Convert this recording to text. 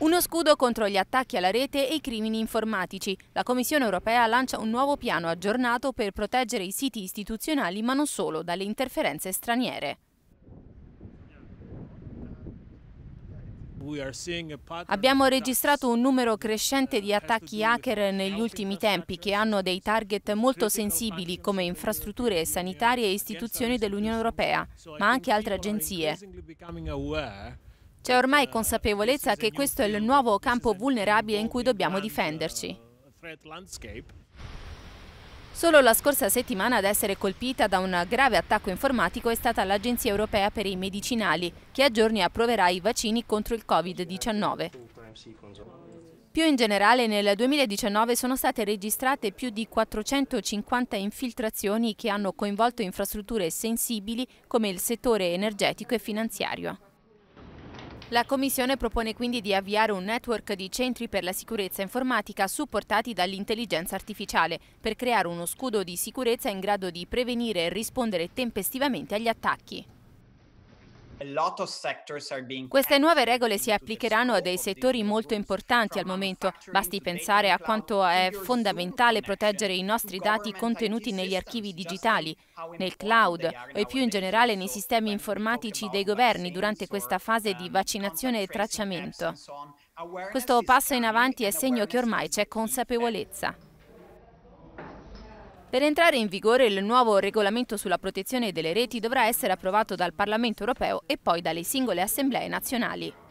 Uno scudo contro gli attacchi alla rete e i crimini informatici. La Commissione europea lancia un nuovo piano aggiornato per proteggere i siti istituzionali, ma non solo, dalle interferenze straniere. Abbiamo registrato un numero crescente di uh, attacchi hacker negli ultimi tempi che hanno dei target molto sensibili come infrastrutture sanitarie e istituzioni dell'Unione Europea, ma anche altre agenzie. C'è ormai consapevolezza che questo è il nuovo campo vulnerabile in cui dobbiamo difenderci. Solo la scorsa settimana ad essere colpita da un grave attacco informatico è stata l'Agenzia europea per i medicinali, che a giorni approverà i vaccini contro il Covid-19. Più in generale, nel 2019 sono state registrate più di 450 infiltrazioni che hanno coinvolto infrastrutture sensibili come il settore energetico e finanziario. La Commissione propone quindi di avviare un network di centri per la sicurezza informatica supportati dall'intelligenza artificiale per creare uno scudo di sicurezza in grado di prevenire e rispondere tempestivamente agli attacchi. Queste nuove regole si applicheranno a dei settori molto importanti al momento. Basti pensare a quanto è fondamentale proteggere i nostri dati contenuti negli archivi digitali, nel cloud e più in generale nei sistemi informatici dei governi durante questa fase di um, vaccinazione e tracciamento. Questo passo in avanti è segno che ormai c'è consapevolezza. Per entrare in vigore il nuovo regolamento sulla protezione delle reti dovrà essere approvato dal Parlamento europeo e poi dalle singole assemblee nazionali.